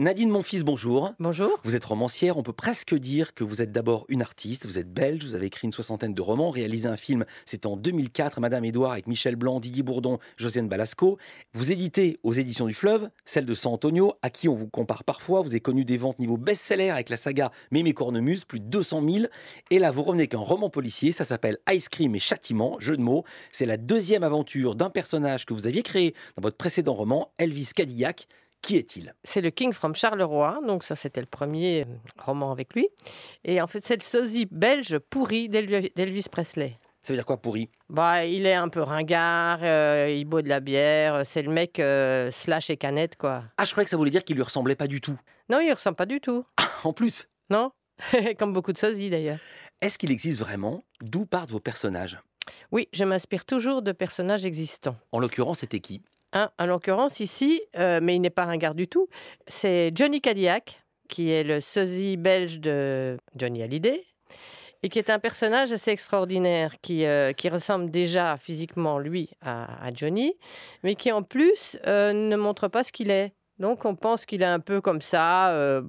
Nadine Monfils, bonjour. Bonjour. Vous êtes romancière, on peut presque dire que vous êtes d'abord une artiste, vous êtes belge, vous avez écrit une soixantaine de romans, réalisé un film, c'est en 2004, Madame Édouard avec Michel Blanc, Didier Bourdon, Josiane Balasco. Vous éditez aux éditions du Fleuve, celle de San Antonio, à qui on vous compare parfois, vous avez connu des ventes niveau best-seller avec la saga Mémé Cornemuse, plus de 200 000, et là vous revenez qu'un roman policier, ça s'appelle Ice Cream et Châtiment, jeu de mots, c'est la deuxième aventure d'un personnage que vous aviez créé dans votre précédent roman, Elvis Cadillac, qui est-il C'est le King from Charleroi, donc ça c'était le premier euh, roman avec lui. Et en fait, c'est le sosie belge pourri d'Elvis Presley. Ça veut dire quoi pourri bah, Il est un peu ringard, euh, il boit de la bière, euh, c'est le mec slash et canette quoi. Ah, je croyais que ça voulait dire qu'il lui ressemblait pas du tout. Non, il lui ressemble pas du tout. Ah, en plus Non, comme beaucoup de sosies d'ailleurs. Est-ce qu'il existe vraiment D'où partent vos personnages oui, je m'inspire toujours de personnages existants. En l'occurrence, c'était qui Hein, en l'occurrence, ici, euh, mais il n'est pas un ringard du tout, c'est Johnny Cadillac, qui est le sosie belge de Johnny Hallyday, et qui est un personnage assez extraordinaire, qui, euh, ressemble déjà physiquement, lui, à, Johnny, mais qui en plus euh, ne montre pas ce qu'il est. Donc on pense qu'il est un peu comme ça, un,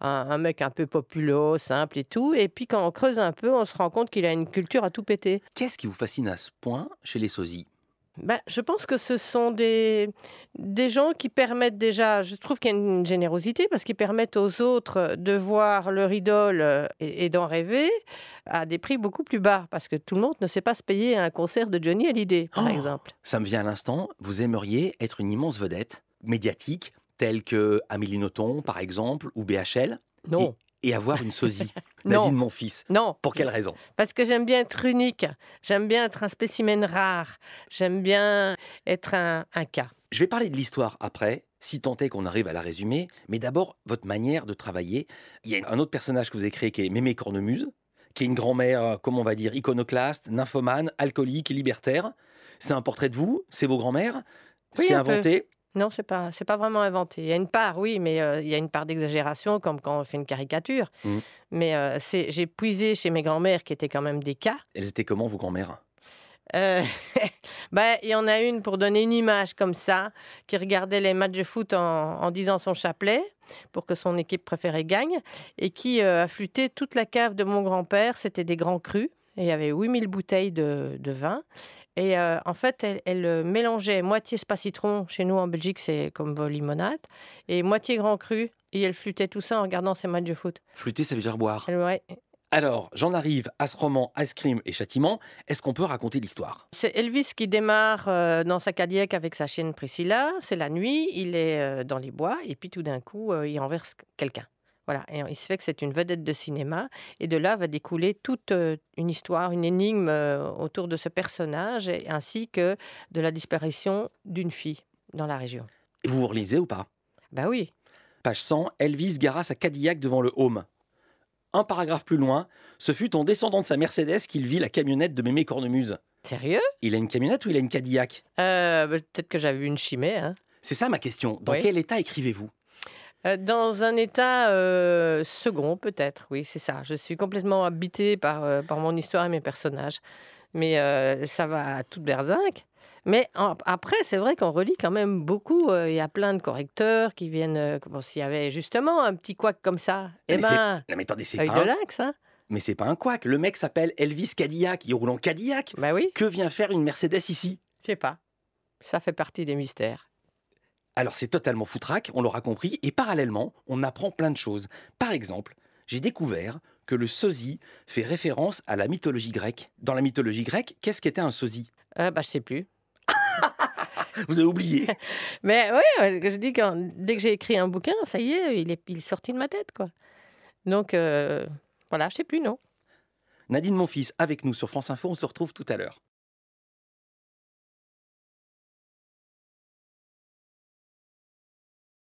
un, mec un peu populo, simple et tout. Et puis quand on creuse un peu, on se rend compte qu'il a une culture à tout péter. Qu'est-ce qui vous fascine à ce point chez les sosies bah, je pense que ce sont des, gens qui permettent déjà, je trouve qu'il y a une générosité parce qu'ils permettent aux autres euh, de voir leur idole euh, et, d'en rêver à des prix beaucoup plus bas parce que tout le monde ne sait pas se payer un concert de Johnny Hallyday, par oh exemple. Ça me vient à l'instant, vous aimeriez être une immense vedette médiatique telle que Amélie Nothomb, par exemple, ou BHL non et avoir une sosie vie non. mon fils. Non. Pour quelle raison Parce que j'aime bien être unique, j'aime bien être un spécimen rare, j'aime bien être un, cas. Je vais parler de l'histoire après, si tant est qu'on arrive à la résumer, mais d'abord votre manière de travailler. Il y a un autre personnage que vous avez créé qui est Mémé Cornemuse, qui est une grand-mère, euh, comment on va dire, iconoclaste, nymphomane, alcoolique, libertaire. C'est un portrait de vous, c'est vos grand-mères, c'est inventé. Non, c'est pas, c'est pas vraiment inventé. Il y a une part, oui, mais euh, il y a une part d'exagération, comme quand on fait une caricature. Mm. Mais euh, c'est, j'ai puisé chez mes grands-mères, qui étaient quand même des cas. Elles étaient comment, vos grands-mères euh, bah, il y en a une pour donner une image comme ça, qui regardait les matchs de foot en, disant son chapelet pour que son équipe préférée gagne, et qui euh, a flûté toute la cave de mon grand-père. C'était des grands crus, et il y avait 8000 bouteilles de vin. Et euh, en fait, elle, euh, mélangeait moitié spa citron, chez nous en Belgique, c'est comme vos limonades, et moitié grand cru. Et elle flûtait tout ça en regardant ses matchs de foot. Flûter, ça veut dire boire. Alors, j'en arrive à ce roman Ice Cream et Châtiment. Est-ce qu'on peut raconter l'histoire C'est Elvis qui démarre euh, dans sa Cadillac avec sa chienne Priscilla. C'est la nuit, il est dans les bois et puis tout d'un coup, il renverse quelqu'un. Voilà, et il se fait que c'est une vedette de cinéma, et de là va découler toute euh, une histoire, une énigme euh, autour de ce personnage, ainsi que de la disparition d'une fille dans la région. vous vous relisez ou pas Ben oui. Page 100, Elvis gara sa Cadillac devant le home. Un paragraphe plus loin, ce fut en descendant de sa Mercedes qu'il vit la camionnette de Mémé Cornemuse. Sérieux Il a une camionnette ou il a une Cadillac euh, bah, Peut-être que j'avais une chimée. Hein. C'est ça ma question. Dans quel état écrivez-vous euh, dans un état euh, second, peut-être, oui, c'est ça. Je suis complètement habitée par, euh, par mon histoire et mes personnages. Mais ça va à toute berzingue. Mais après, c'est vrai qu'on relit quand même beaucoup. Il y a plein de correcteurs qui viennent. S'il y avait justement un petit couac comme ça, ah, eh c'est- ben, mais c'est pas, de hein mais c'est pas un couac. Le mec s'appelle Elvis Cadillac. Il roule en Cadillac. Bah oui, Que vient faire une Mercedes ici je sais pas. Ça fait partie des mystères. Alors c'est totalement foutraque, on l'aura compris, et parallèlement, on apprend plein de choses. Par exemple, j'ai découvert que le sosie fait référence à la mythologie grecque. Dans la mythologie grecque, qu'est-ce qu'était un sosie euh, bah, Je sais plus. Vous avez oublié. Mais oui, je dis que dès que j'ai écrit un bouquin, ça y est, il est, sorti de ma tête. quoi. Donc euh, voilà, je sais plus, non Nadine mon fils, avec nous sur France Info, on se retrouve tout à l'heure.